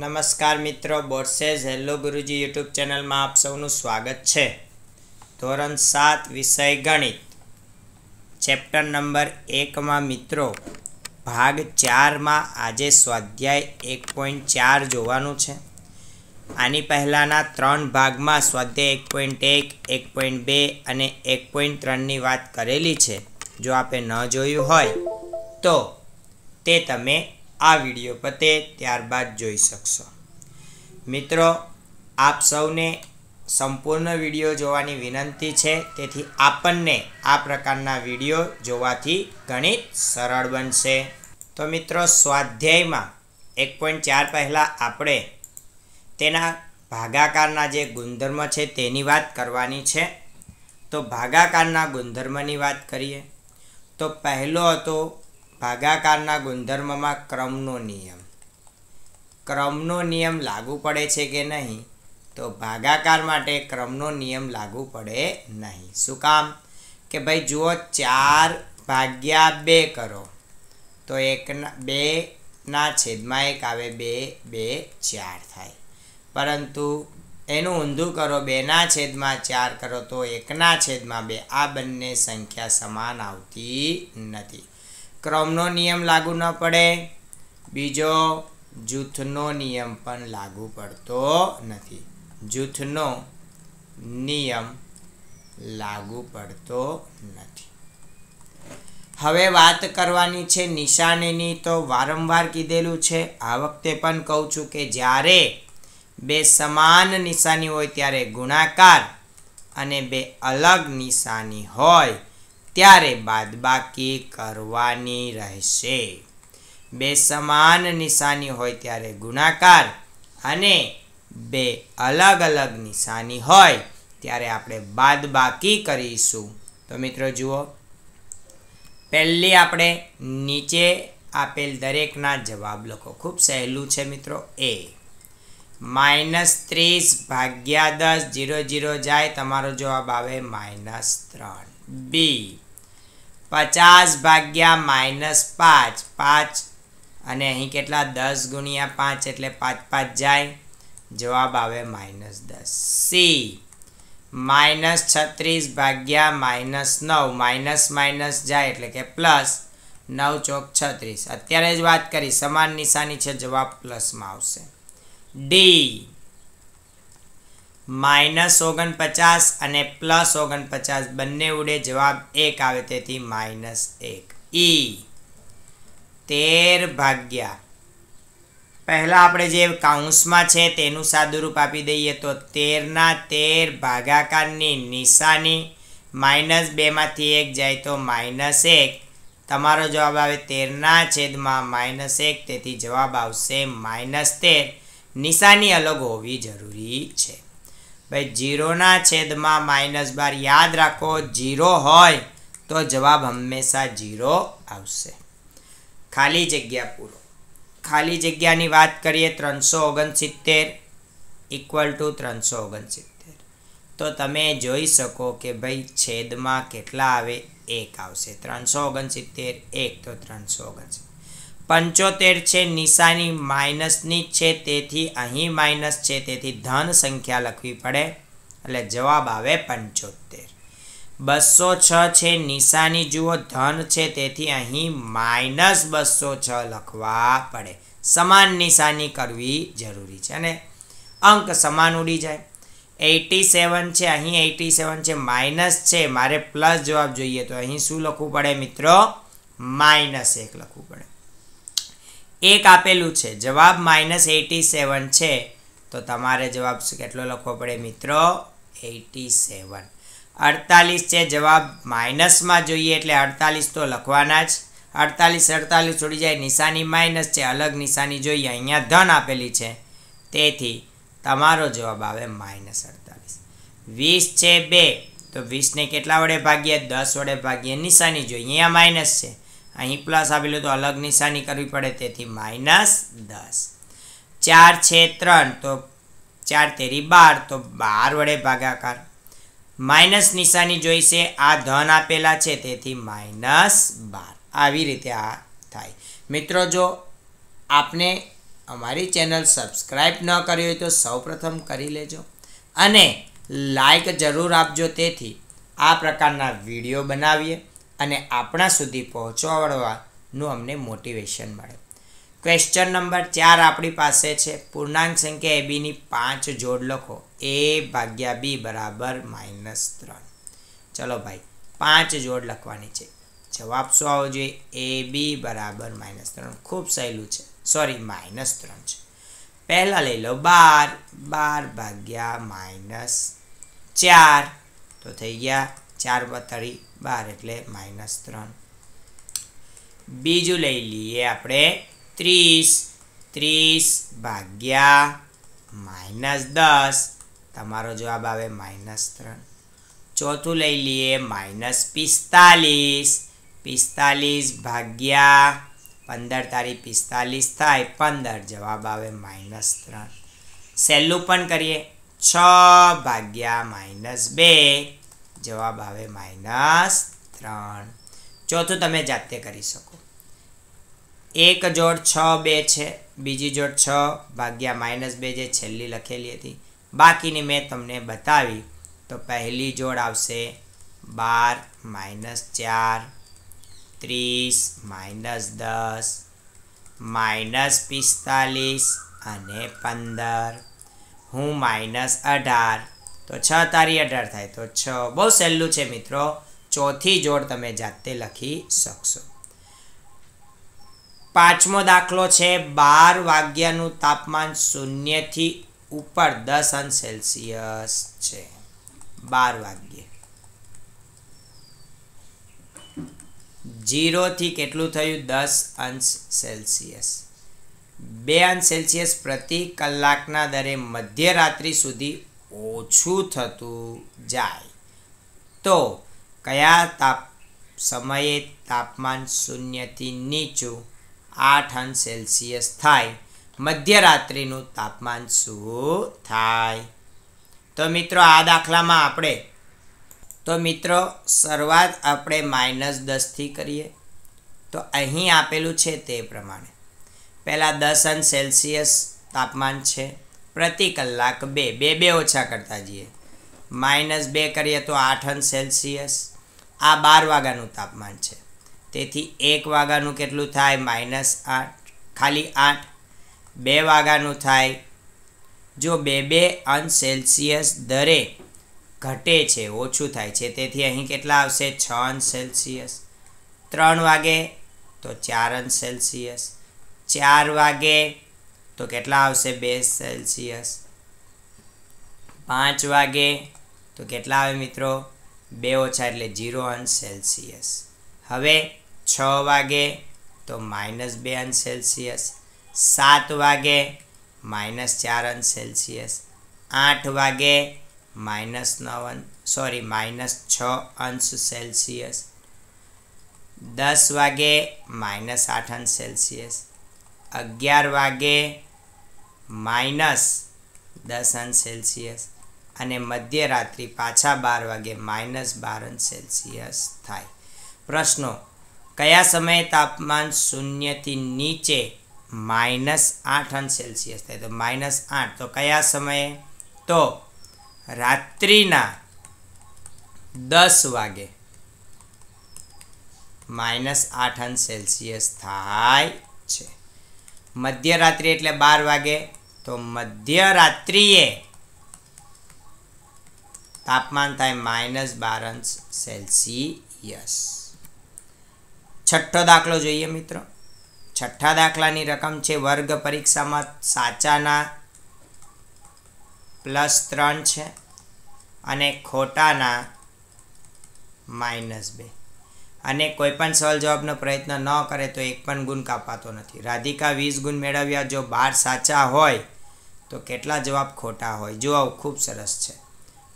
નમસ્કાર મિત્રો બોર્સેઝ હેલો ગુરુજી યુટ્યુબ ચેનલમાં આપ સૌનું સ્વાગત છે ધોરણ સાત વિષય ગણિત ચેપ્ટર નંબર એકમાં મિત્રો ભાગ ચારમાં આજે સ્વાધ્યાય એક પોઈન્ટ ચાર જોવાનું છે આની પહેલાંના ત્રણ ભાગમાં સ્વાધ્યાય એક પોઈન્ટ એક એક પોઈન્ટ બે અને એક પોઈન્ટ ત્રણની વાત કરેલી છે જો આપે ન જોયું હોય તો તે તમે આ વિડિયો પતે ત્યારબાદ જોઈ શકશો મિત્રો આપ સૌને સંપૂર્ણ વિડિયો જોવાની વિનંતી છે જેથી આપણને આ પ્રકારના વિડિયો જોવાથી ગણિત સરળ બનશે તો મિત્રો સ્વાધ્યાયમાં 1.4 પહેલા આપણે તેના ભાગાકારના જે ગુણધર્મો છે તેની વાત કરવાની છે તો ભાગાકારના ગુણધર્મોની વાત કરીએ તો પહેલો હતો ભાગાકારના ગુણધર્મોમાં ક્રમનો નિયમ ક્રમનો નિયમ લાગુ પડે છે કે નહીં તો ભાગાકાર માટે ક્રમનો નિયમ લાગુ પડે નહીં સુકામ કે ભાઈ જુઓ 4 ભાગ્યા 2 કરો તો 1 ના 2 ના છેદમાં 1 આવે 2 2 4 થાય પરંતુ એનું ઊંધું કરો 2 ના છેદમાં 4 કરો તો 1 ના છેદમાં 2 આ બંને સંખ્યા સમાન આવતી ન હતી ક્રમનો નિયમ લાગુ ન પડે બીજો જૂથનો નિયમ પણ લાગુ પડતો નથી જૂથનો નિયમ લાગુ પડતો નથી હવે વાત કરવાની છે નિશાનીની તો વારંવાર કીધેલું છે આ વખતે પણ કહું છું કે જ્યારે બે સમાન નિશાની હોય ત્યારે ગુણાકાર અને બે અલગ નિશાની હોય ત્યારે બાદ બાકી કરવાની રહેશે બે સમાન નિશાની હોય ત્યારે ગુણાકાર અને બે અલગ અલગ નિશાની હોય ત્યારે આપણે બાદબાકી કરીશું તો મિત્રો જુઓ પહેલી આપણે નીચે આપેલ દરેકના જવાબ લખો ખૂબ સહેલું છે મિત્રો a -30 / 10 0 0 જાય તમારો જવાબ આવે -3 b 50 ભાગ્યા -5 5 અને અહીં કેટલા 10 ગુણ્યા 5 એટલે 5 5 જાય જવાબ આવે -10 c -36 ભાગ્યા -9 -- જાય એટલે કે + 9 * 4 = 36 અત્યારે જ વાત કરી સમાન નિશાની છે જવાબ પ્લસમાં આવશે d માઇનસ ઓગણપચાસ અને પ્લસ ઓગણપચાસ બંને ઉડે જવાબ એક આવે તેથી માઇનસ એક ઈ તેર ભાગ્યા પહેલાં આપણે જે કાઉન્સમાં છે તેનું સાદુરૂપ આપી દઈએ તો તેરના તેર ભાગાકારની નિશાની માઇનસ બેમાંથી એક જાય તો માઇનસ એક તમારો જવાબ આવે તેરના છેદમાં માઇનસ એક તેથી જવાબ આવશે માઇનસ તેર નિશાની અલગ હોવી જરૂરી છે ભાઈ જીરોના છેદમાં માઇનસ બાર યાદ રાખો જીરો હોય તો જવાબ હંમેશા જીરો આવશે ખાલી જગ્યા પૂરો ખાલી જગ્યાની વાત કરીએ ત્રણસો ઓગણસિત્તેર ઇક્વલ ટુ ત્રણસો ઓગણસિત્તેર તો તમે જોઈ શકો કે ભાઈ છેદમાં કેટલા આવે એક આવશે ત્રણસો ઓગણસિત્તેર એક તો ત્રણસો ઓગણસિત્તેર 75 છે નિશાની માઈનસ ની છે તેથી અહીં માઈનસ છે તેથી ધન સંખ્યા લખવી પડે એટલે જવાબ આવે 75 206 છે નિશાની જુઓ ધન છે તેથી અહીં માઈનસ 206 લખવા પડે સમાન નિશાની કરવી જરૂરી છે અને અંક સમાન ઉડી જાય 87 છે અહીં 87 છે માઈનસ છે મારે પ્લસ જવાબ જોઈએ તો અહીં શું લખવું પડે મિત્રો માઈનસ 1 લખવું પડે એક આપેલું છે જવાબ માઇનસ એટી સેવન છે તો તમારે જવાબ કેટલો લખવો પડે મિત્રો એટી સેવન અડતાલીસ છે જવાબ માઇનસમાં જોઈએ એટલે અડતાલીસ તો લખવાના જ અડતાલીસ અડતાલીસ છોડી જાય નિશાની માઇનસ છે અલગ નિશાની જોઈએ અહીંયા ધન આપેલી છે તેથી તમારો જવાબ આવે માઇનસ અડતાલીસ વીસ છે બે તો વીસને કેટલા વડે ભાગીએ દસ વડે ભાગીએ નિશાની જોઈએ અહીંયા માઇનસ છે અહીં પ્લસ આવે તો અલગ નિશાની કરવી પડે તેથી માઈનસ 10 4 * 3 તો 4 * 3 = 12 તો 12 વડે ભાગાકાર માઈનસ નિશાની જોઈએ છે આ ધન આપેલા છે તેથી માઈનસ 12 આવી રીતે આ થાય મિત્રો જો આપને અમારી ચેનલ સબ્સ્ક્રાઇબ ન કરી હોય તો સૌપ્રથમ કરી લેજો અને લાઈક જરૂર આપજો તેથી આ પ્રકારના વિડિયો બનાવીએ અને આપણા સુધી પહોંચાડવાનું અમને મોટિવેશન મળે ક્વેશ્ચન નંબર ચાર આપણી પાસે છે પૂર્ણાંક સંખ્યા એબીની પાંચ જોડ લખો એ ભાગ્યા બી બરાબર માઇનસ ત્રણ ચલો ભાઈ પાંચ જોડ લખવાની છે જવાબ શું આવવો જોઈએ એ બી બરાબર માઇનસ ત્રણ ખૂબ સહેલું છે સોરી માઇનસ ત્રણ છે પહેલાં લઈ લો બાર બાર ભાગ્યા માઇનસ ચાર તો થઈ ગયા ચાર બત્તરી भाले क्ले - 3 બીજું લઈ લઈએ આપણે 30 30 ભાગ્યા - 10 તમારો જવાબ આવે - 3 ચોથું લઈ લઈએ - 45 45 ભાગ્યા 15 તરી 45 થાય 15 જવાબ આવે - 3 છેલ્લું પણ કરીએ 6 ભાગ્યા - 2 જવાબ આવે -3 ચોથું તમે જાતે કરી શકો એક જોડ 6 2 છે બીજી જોડ 6 / -2 જે છેલ્લી લખેલી હતી બાકીની મેં તમને બતાવી તો પહેલી જોડ આવશે 12 - 4 30 - 10 - 45 અને 15 હું -18 તો છ તારી અઢાર થાય તો છ બહુ સહેલું છે મિત્રો ચોથી જોડ તમે જાતે લખી શકશો પાંચમો દાખલો છે બાર વાગ્યાનું તાપમાન શૂન્યથી ઉપર દસ અંશ સેલ્સિયસ છે બાર વાગ્યે જીરોથી કેટલું થયું દસ અંશ સેલ્સિયસ બે અંશ સેલ્સિયસ પ્રતિ કલાકના દરે મધ્યરાત્રિ સુધી ઓછું થતું જાય તો કયા તા સમયે તાપમાન શૂન્યથી નીચું 8 અંશ સેલ્સિયસ થાય મધ્યરાત્રિનું તાપમાન શું થાય તો મિત્રો આ દાખલામાં આપણે તો મિત્રો શરૂઆત આપણે -10 થી કરીએ તો અહીં આપેલું છે તે પ્રમાણે પહેલા 10 અંશ સેલ્સિયસ તાપમાન છે प्रति कलाक 2 2 2 ઓછા કરતા જીએ માઈનસ 2 કરીએ તો 8 અંશ સેલ્સિયસ આ 12 વાગા નું તાપમાન છે તેથી 1 વાગા નું કેટલું થાય માઈનસ 8 ખાલી 8 2 વાગા નું થાય જો 2 2 અંશ સેલ્સિયસ દરે ઘટે છે ઓછું થાય છે તેથી અહીં કેટલા આવશે 6 અંશ સેલ્સિયસ 3 વાગે તો 4 અંશ સેલ્સિયસ 4 વાગે तो कितना આવશે 2°C 5 વાગે તો કેટલા આવે મિત્રો 2 - એટલે 0°C હવે 6 વાગે તો -2°C 7 વાગે -4°C 8 વાગે -9 સોરી -6°C 10 વાગે -8°C 11 વાગે માઇનસ દસ અંશ સેલ્સિયસ અને મધ્યરાત્રિ પાછા બાર વાગે માઇનસ બાર અંશ સેલ્સિયસ થાય પ્રશ્નો કયા સમયે તાપમાન શૂન્યથી નીચે માઇનસ આઠ અંશ સેલ્સિયસ થાય તો માઇનસ આઠ તો કયા સમયે તો રાત્રિના દસ વાગે માઇનસ આઠ અંશ સેલ્સિયસ થાય છે મધ્યરાત્રિ એટલે બાર વાગે તો મધ્ય રાત્રીએ તાપમાન થાય -12°C yes છઠ્ઠો દાખલો જોઈએ મિત્રો છઠ્ઠા દાખલાની રકમ છે વર્ગ પરીક્ષામાં સાચાના +3 છે અને ખોટાના -2 અને કોઈ પણ સવાલ જવાબનો પ્રયત્ન ન કરે તો એક પણ ગુણ કાપાતો નથી રાધિકા 20 ગુણ મેળવ્યા જો 12 સાચા હોય તો કેટલા જવાબ ખોટા હોય જુઓ ખૂબ સરસ છે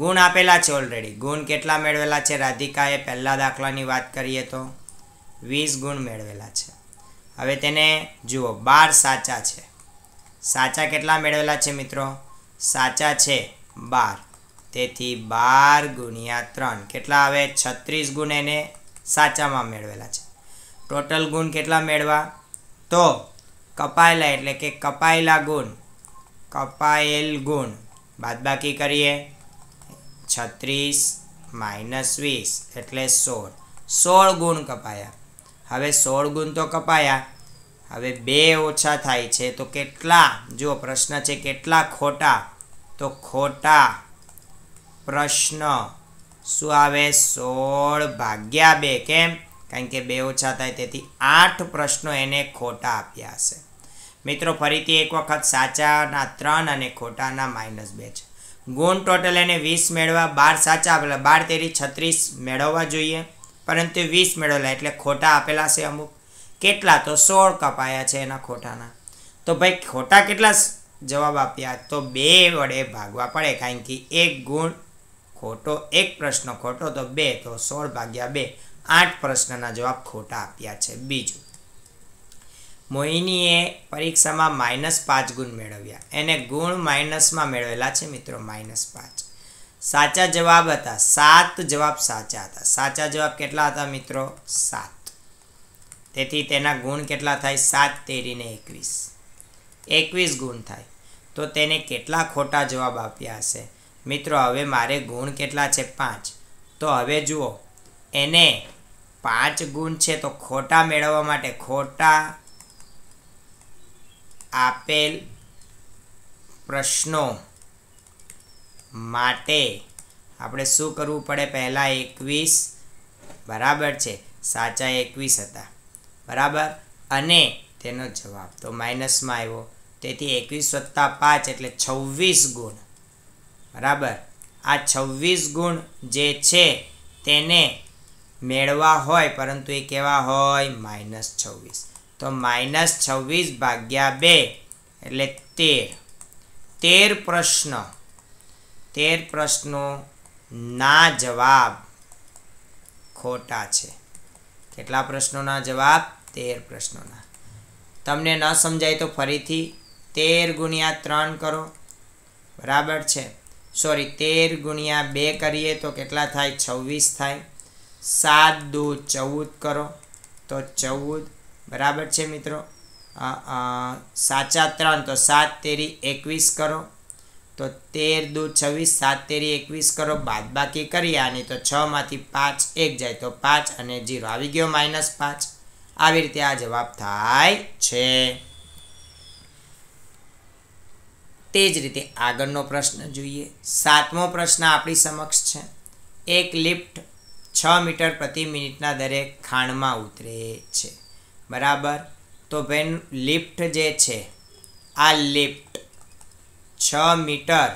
ગુણ આપેલા છે ઓલરેડી ગુણ કેટલા મેળવેલા છે રાધિકાએ પહેલાં દાખલાની વાત કરીએ તો વીસ ગુણ મેળવેલા છે હવે તેને જુઓ બાર સાચા છે સાચા કેટલા મેળવેલા છે મિત્રો સાચા છે બાર તેથી બાર ગુણ્યા ત્રણ કેટલા આવે છત્રીસ ગુણ એને સાચામાં મેળવેલા છે ટોટલ ગુણ કેટલા મેળવા તો કપાયેલા એટલે કે કપાયેલા ગુણ કપાયલ ગુણ બાદબાકી કરીએ 36 - 20 એટલે 16 16 ગુણ કપાયા હવે 16 ગુણ તો કપાયા હવે 2 ઓછા થાય છે તો કેટલા જો પ્રશ્ન છે કેટલા ખોટા તો ખોટા પ્રશ્ન શું આવે 16 ભાગ્યા 2 કેમ કારણ કે 2 ઓછા થાય તેથી 8 પ્રશ્નો એને ખોટા આવ્યા છે મિત્રો ફરીથી એક વખત સાચાના ત્રણ અને ખોટાના માઇનસ બે છે ગુણ ટોટલ એને વીસ મેળવવા બાર સાચા આપેલા બાર તેરી છત્રીસ મેળવવા જોઈએ પરંતુ વીસ મેળવેલા એટલે ખોટા આપેલા છે અમુક કેટલા તો સોળ કપાયા છે એના ખોટાના તો ભાઈ ખોટા કેટલા જવાબ આપ્યા તો બે વડે ભાગવા પડે કારણ કે એક ગુણ ખોટો એક પ્રશ્ન ખોટો તો બે તો સોળ ભાગ્યા બે આઠ પ્રશ્નના જવાબ ખોટા આપ્યા છે બીજું મોઇનીએ પરીક્ષામાં -5 ગુણ મેળવ્યા એને ગુણ માઈનસમાં મેળવેલા છે મિત્રો -5 સાચા જવાબ હતા 7 જવાબ સાચા હતા સાચા જવાબ કેટલા હતા મિત્રો 7 તેથી તેના ગુણ કેટલા થાય 7 * 3 = 21 21 ગુણ થાય તો તેને કેટલા ખોટા જવાબ આપ્યા છે મિત્રો હવે મારે ગુણ કેટલા છે 5 તો હવે જુઓ એને 5 ગુણ છે તો ખોટા મેળવવા માટે ખોટા આપેલ પ્રશ્નો માટે આપણે શું કરવું પડે પહેલાં એકવીસ બરાબર છે સાચા એકવીસ હતા બરાબર અને તેનો જવાબ તો માઇનસમાં આવ્યો તેથી એકવીસ વત્તા પાંચ એટલે છવ્વીસ ગુણ બરાબર આ છવ્વીસ ગુણ જે છે તેને મેળવા હોય પરંતુ એ કેવા હોય માઇનસ છવ્વીસ તો માઇનસ છવ્વીસ ભાગ્યા બે એટલે તેર તેર પ્રશ્ન તેર પ્રશ્નો ના જવાબ ખોટા છે કેટલા પ્રશ્નોના જવાબ તેર પ્રશ્નોના તમને ન સમજાય તો ફરીથી તેર ગુણ્યા ત્રણ કરો બરાબર છે સોરી તેર ગુણ્યા બે કરીએ તો કેટલા થાય છવ્વીસ થાય સાત દુ ચૌદ કરો તો ચૌદ બરાબર છે મિત્રો સાચા ત્રણ તો સાત તેરી એકવીસ કરો તો તેર દુ છવ્વીસ સાત તેરી એકવીસ કરો બાદ બાકી કરી આની તો છમાંથી પાંચ એક જાય તો પાંચ અને જીરો આવી ગયો માઇનસ પાંચ આવી રીતે આ જવાબ થાય છે તે જ રીતે આગળનો પ્રશ્ન જોઈએ સાતમો પ્રશ્ન આપણી સમક્ષ છે એક લિફ્ટ છ મીટર પ્રતિ મિનિટના દરે ખાણમાં ઉતરે છે बराबर तो पेन लिफ्ट जे छे आ लिफ्ट 6 मीटर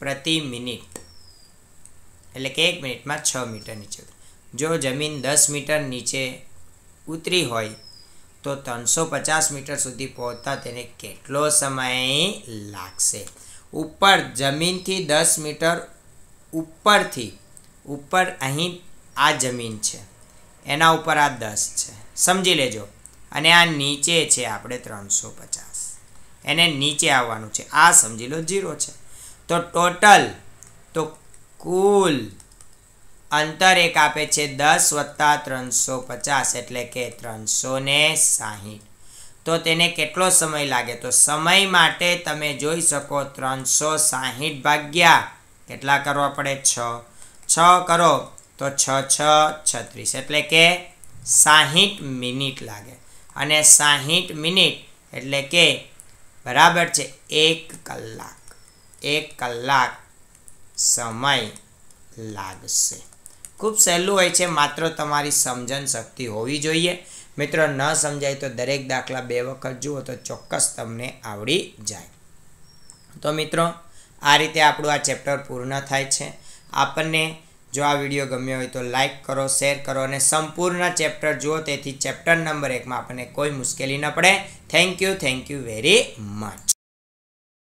प्रति मिनट એટલે કે 1 મિનિટ માં 6 મીટર નીચે જો જમીન 10 મીટર નીચે ઉતરી હોય તો 350 મીટર સુધી પહોંચતા તેને કેટલો સમય લાગશે ઉપર જમીન થી 10 મીટર ઉપર થી ઉપર અહીં આ જમીન છે એના ઉપર આ 10 છે સમજી લેજો અને આ નીચે છે આપડે 350 એને નીચે આવવાનું છે આ સમજી લો 0 છે તો ટોટલ તો કુલ અંતર એક આપે છે 10 + 350 એટલે કે 360 તો તેને કેટલો સમય લાગે તો સમય માટે તમે જોઈ શકો 360 ભાગ્યા કેટલા કરવા પડે 6 6 કરો તો 6 6 36 એટલે કે 60 મિનિટ લાગે અને 60 મિનિટ એટલે કે બરાબર છે 1 કલાક 1 કલાક સમય લાગશે ખૂબ સહેલું છે માત્ર તમારી સમજણ શક્તિ હોવી જોઈએ મિત્રો ન સમજાય તો દરેક દાખલા બે વખત જુઓ તો ચોક્કસ તમને આવડી જાય તો મિત્રો આ રીતે આપણો આ ચેપ્ટર પૂર્ણ થાય છે આપણે જો આ વિડિયો ગમ્યો હોય તો લાઈક કરો શેર કરો અને સંપૂર્ણ な ચેપ્ટર જુઓ જેથી ચેપ્ટર નંબર 1 માં આપણે કોઈ મુશ્કેલી ન પડે થેન્ક્યુ થેન્ક્યુ વેરી મચ